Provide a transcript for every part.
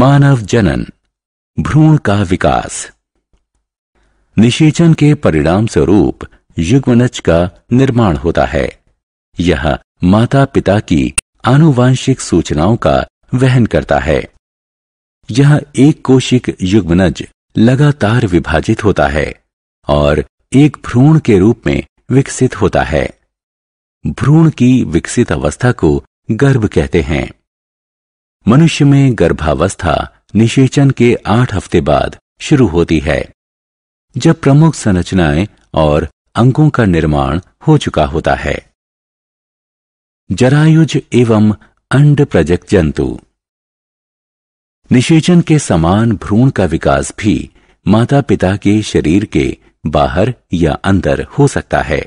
मानव जनन भ्रूण का विकास निषेचन के परिणाम स्वरूप युग्मनज का निर्माण होता है यह माता पिता की आनुवांशिक सूचनाओं का वहन करता है यह एक कोशिक युग्मनज लगातार विभाजित होता है और एक भ्रूण के रूप में विकसित होता है भ्रूण की विकसित अवस्था को गर्भ कहते हैं मनुष्य में गर्भावस्था निषेचन के आठ हफ्ते बाद शुरू होती है जब प्रमुख संरचनाएं और अंगों का निर्माण हो चुका होता है जरायुज एवं अंड प्रजक जंतु निषेचन के समान भ्रूण का विकास भी माता पिता के शरीर के बाहर या अंदर हो सकता है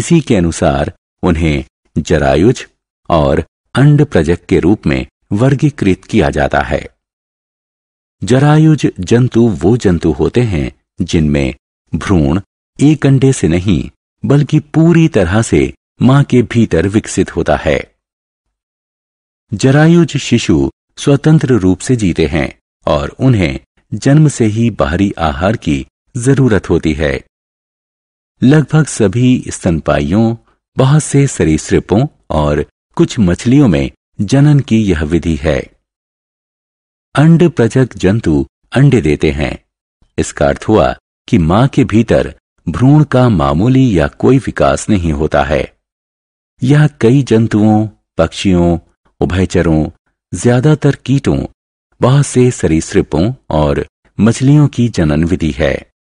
इसी के अनुसार उन्हें जरायुज और अंड प्रजक के रूप में वर्गीकृत किया जाता है जरायुज जंतु वो जंतु होते हैं जिनमें भ्रूण एक अंडे से नहीं बल्कि पूरी तरह से मां के भीतर विकसित होता है जरायुज शिशु स्वतंत्र रूप से जीते हैं और उन्हें जन्म से ही बाहरी आहार की जरूरत होती है लगभग सभी स्तनपाइयों बहुत से सरीसृपों और कुछ मछलियों में जनन की यह विधि है अंड प्रजक जंतु अंडे देते हैं इसका अर्थ हुआ कि मां के भीतर भ्रूण का मामूली या कोई विकास नहीं होता है यह कई जंतुओं पक्षियों उभयचरों ज्यादातर कीटों बहुत से सरीसृपों और मछलियों की जनन विधि है